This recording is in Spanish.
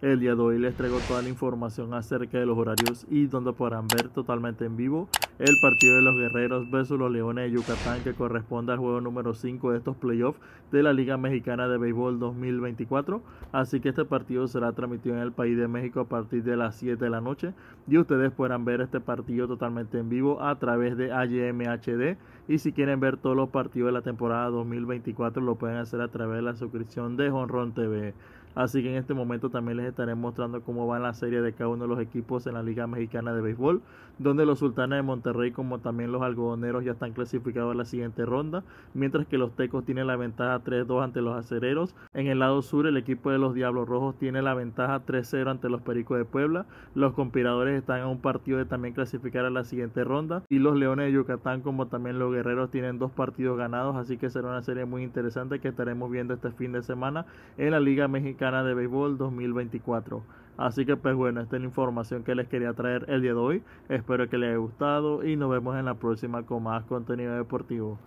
El día de hoy les traigo toda la información acerca de los horarios y donde podrán ver totalmente en vivo el partido de los Guerreros versus los Leones de Yucatán que corresponde al juego número 5 de estos playoffs de la Liga Mexicana de Béisbol 2024. Así que este partido será transmitido en el país de México a partir de las 7 de la noche y ustedes podrán ver este partido totalmente en vivo a través de AYMHD y si quieren ver todos los partidos de la temporada 2024, lo pueden hacer a través de la suscripción de Honron TV. Así que en este momento también les estaré mostrando cómo va la serie de cada uno de los equipos en la Liga Mexicana de Béisbol, donde los Sultanes de Monterrey como también los Algodoneros ya están clasificados a la siguiente ronda, mientras que los Tecos tienen la ventaja 3-2 ante los Acereros. En el lado sur el equipo de los Diablos Rojos tiene la ventaja 3-0 ante los Pericos de Puebla. Los Conspiradores están a un partido de también clasificar a la siguiente ronda y los Leones de Yucatán como también los guerreros tienen dos partidos ganados, así que será una serie muy interesante que estaremos viendo este fin de semana en la Liga Mexicana de Béisbol 2024. Así que pues bueno, esta es la información que les quería traer el día de hoy. Espero que les haya gustado y nos vemos en la próxima con más contenido deportivo.